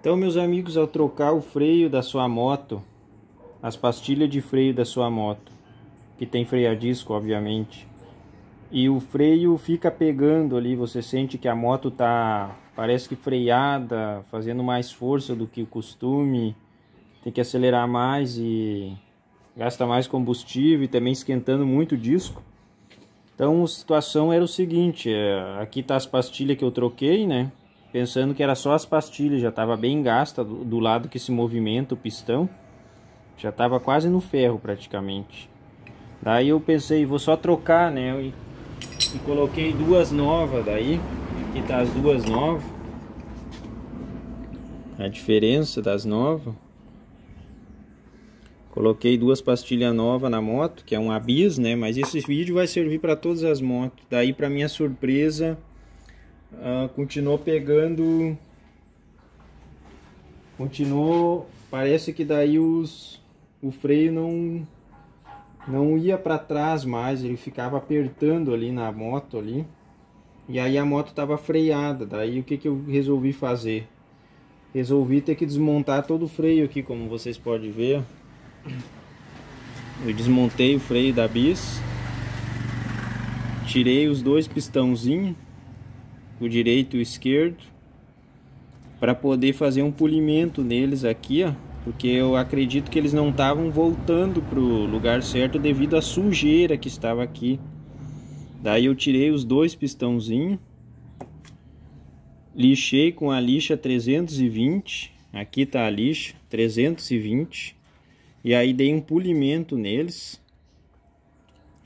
Então, meus amigos, ao trocar o freio da sua moto, as pastilhas de freio da sua moto, que tem freio a disco, obviamente, e o freio fica pegando ali, você sente que a moto tá parece que freada, fazendo mais força do que o costume, tem que acelerar mais e gasta mais combustível e também esquentando muito o disco. Então a situação era o seguinte, é, aqui tá as pastilhas que eu troquei, né? pensando que era só as pastilhas, já estava bem gasta do, do lado que se movimenta o pistão, já estava quase no ferro praticamente. Daí eu pensei, vou só trocar, né? E, e coloquei duas novas daí, aqui tá as duas novas. A diferença das novas. Coloquei duas pastilhas novas na moto, que é um abis, né? Mas esse vídeo vai servir para todas as motos. Daí, para minha surpresa, Uh, continuou pegando. Continuou. Parece que daí os, o freio não não ia para trás mais, ele ficava apertando ali na moto ali. E aí a moto estava freada. Daí o que, que eu resolvi fazer? Resolvi ter que desmontar todo o freio aqui, como vocês podem ver. Eu desmontei o freio da bis. Tirei os dois pistãozinhos o direito e o esquerdo, para poder fazer um polimento neles aqui, ó, porque eu acredito que eles não estavam voltando para o lugar certo devido à sujeira que estava aqui. Daí eu tirei os dois pistãozinhos, lixei com a lixa 320, aqui está a lixa 320, e aí dei um polimento neles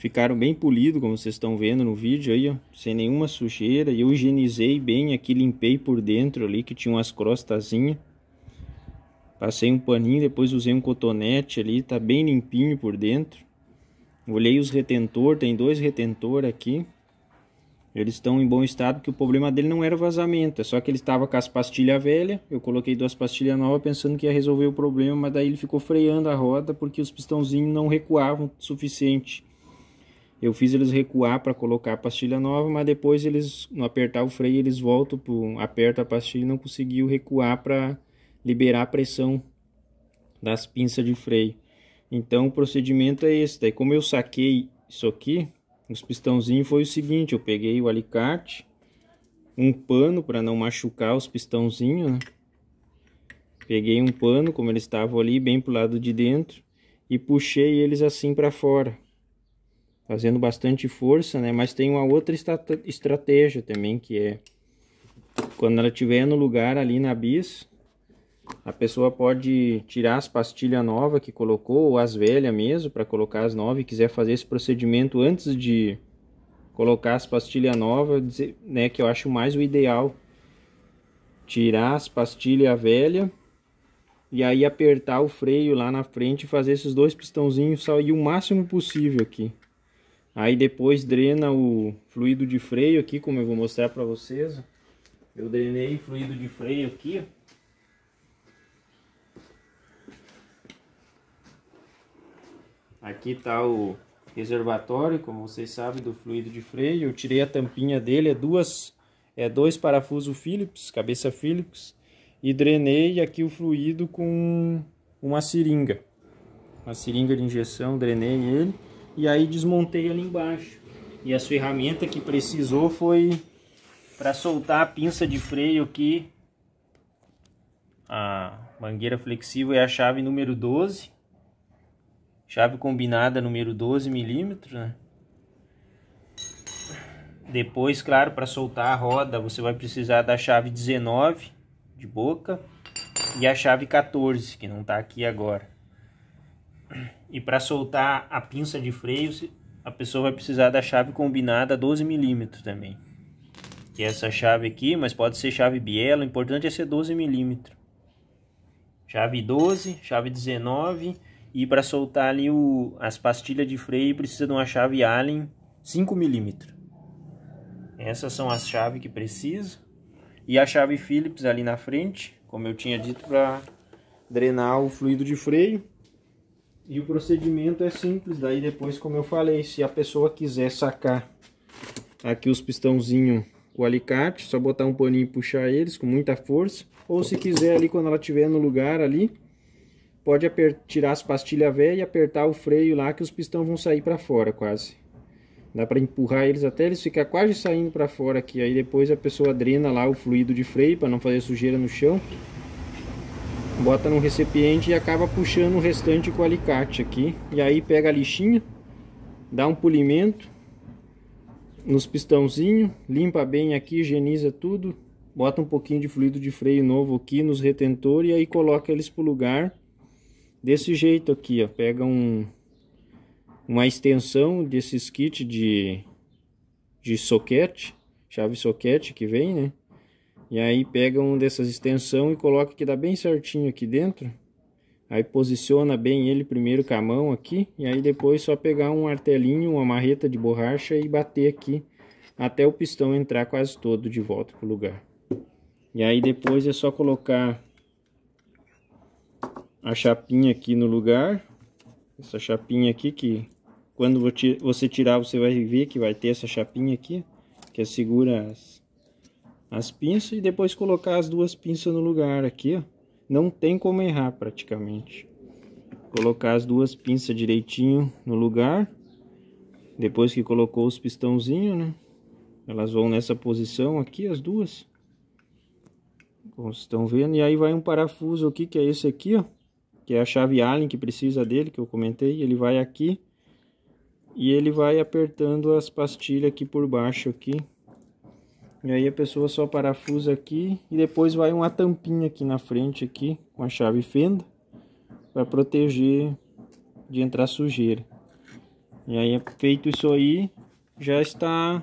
Ficaram bem polidos, como vocês estão vendo no vídeo aí, ó, sem nenhuma sujeira. eu higienizei bem aqui, limpei por dentro ali, que tinha umas crostazinhas. Passei um paninho, depois usei um cotonete ali, tá bem limpinho por dentro. Olhei os retentor, tem dois retentor aqui. Eles estão em bom estado, porque o problema dele não era vazamento, é só que ele estava com as pastilhas velhas. Eu coloquei duas pastilhas novas pensando que ia resolver o problema, mas daí ele ficou freando a roda porque os pistãozinhos não recuavam o suficiente. Eu fiz eles recuar para colocar a pastilha nova, mas depois eles, no apertar o freio, eles voltam, pro, aperta a pastilha e não conseguiu recuar para liberar a pressão das pinças de freio. Então o procedimento é esse. Daí como eu saquei isso aqui, os pistãozinhos foi o seguinte, eu peguei o alicate, um pano para não machucar os pistãozinhos, né? Peguei um pano, como eles estavam ali, bem pro lado de dentro, e puxei eles assim para fora fazendo bastante força, né? Mas tem uma outra estratégia também, que é quando ela estiver no lugar ali na bis, a pessoa pode tirar as pastilhas novas que colocou, ou as velhas mesmo, para colocar as novas, e quiser fazer esse procedimento antes de colocar as pastilhas novas, né, que eu acho mais o ideal. Tirar as pastilhas velhas e aí apertar o freio lá na frente e fazer esses dois pistãozinhos sair o máximo possível aqui. Aí depois drena o fluido de freio aqui, como eu vou mostrar para vocês. Eu drenei fluido de freio aqui, Aqui está o reservatório, como vocês sabem, do fluido de freio. Eu tirei a tampinha dele, é duas, é dois parafusos Phillips, cabeça Phillips, e drenei aqui o fluido com uma seringa. Uma seringa de injeção, drenei ele e aí desmontei ali embaixo. E a ferramenta que precisou foi para soltar a pinça de freio que a mangueira flexível é a chave número 12, chave combinada número 12 milímetros, né? Depois, claro, para soltar a roda, você vai precisar da chave 19 de boca e a chave 14, que não está aqui agora. E para soltar a pinça de freio, a pessoa vai precisar da chave combinada 12 milímetros também. Que é essa chave aqui, mas pode ser chave biela, o importante é ser 12 milímetros. Chave 12, chave 19 e para soltar ali o, as pastilhas de freio precisa de uma chave Allen 5 milímetros. Essas são as chaves que precisa. E a chave Phillips ali na frente, como eu tinha dito, para drenar o fluido de freio. E o procedimento é simples, daí depois, como eu falei, se a pessoa quiser sacar aqui os pistãozinhos com o alicate, só botar um paninho e puxar eles com muita força. Ou se quiser ali, quando ela estiver no lugar ali, pode tirar as pastilhas velhas e apertar o freio lá que os pistões vão sair para fora quase. Dá para empurrar eles até eles ficar quase saindo para fora aqui. Aí depois a pessoa drena lá o fluido de freio para não fazer sujeira no chão bota num recipiente e acaba puxando o restante com o alicate aqui. E aí pega a lixinha, dá um polimento nos pistãozinhos limpa bem aqui, higieniza tudo, bota um pouquinho de fluido de freio novo aqui nos retentores e aí coloca eles pro lugar desse jeito aqui, ó. Pega um, uma extensão desses kits de, de soquete, chave soquete que vem, né? E aí pega uma dessas extensão e coloca que dá bem certinho aqui dentro. Aí posiciona bem ele primeiro com a mão aqui. E aí depois só pegar um martelinho, uma marreta de borracha e bater aqui. Até o pistão entrar quase todo de volta pro lugar. E aí depois é só colocar a chapinha aqui no lugar. Essa chapinha aqui que quando você tirar você vai ver que vai ter essa chapinha aqui. Que é segura as as pinças e depois colocar as duas pinças no lugar aqui, ó. Não tem como errar praticamente. Colocar as duas pinças direitinho no lugar. Depois que colocou os pistãozinhos, né? Elas vão nessa posição aqui, as duas. Como vocês estão vendo. E aí vai um parafuso aqui, que é esse aqui, ó. Que é a chave Allen que precisa dele, que eu comentei. Ele vai aqui. E ele vai apertando as pastilhas aqui por baixo aqui. E aí a pessoa só parafusa aqui e depois vai uma tampinha aqui na frente aqui com a chave fenda para proteger de entrar sujeira. E aí feito isso aí, já está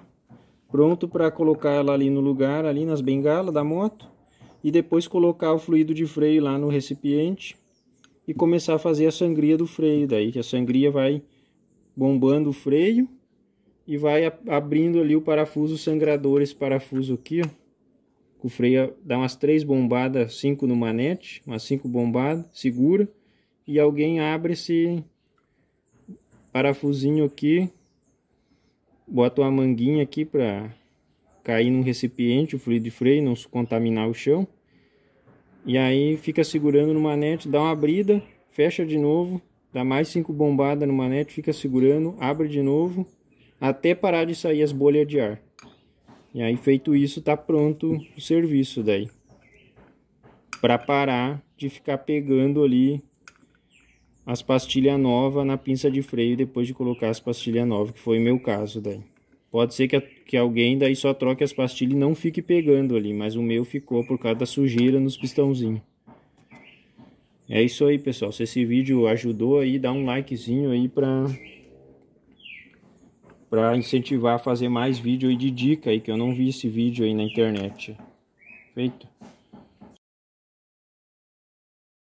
pronto para colocar ela ali no lugar, ali nas bengalas da moto e depois colocar o fluido de freio lá no recipiente e começar a fazer a sangria do freio daí, que a sangria vai bombando o freio e vai abrindo ali o parafuso sangrador, esse parafuso aqui, ó. o freio dá umas três bombadas, cinco no manete, umas cinco bombadas, segura. E alguém abre esse parafusinho aqui, bota uma manguinha aqui para cair num recipiente o fluido de freio, não contaminar o chão. E aí fica segurando no manete, dá uma abrida, fecha de novo, dá mais cinco bombadas no manete, fica segurando, abre de novo até parar de sair as bolhas de ar. E aí feito isso, tá pronto o serviço daí. Para parar de ficar pegando ali as pastilhas novas na pinça de freio depois de colocar as pastilhas novas, que foi o meu caso daí. Pode ser que, a, que alguém daí só troque as pastilhas e não fique pegando ali, mas o meu ficou por causa da sujeira nos pistãozinhos. É isso aí, pessoal. Se esse vídeo ajudou aí, dá um likezinho aí pra para incentivar a fazer mais vídeo aí de dica aí, que eu não vi esse vídeo aí na internet. Feito?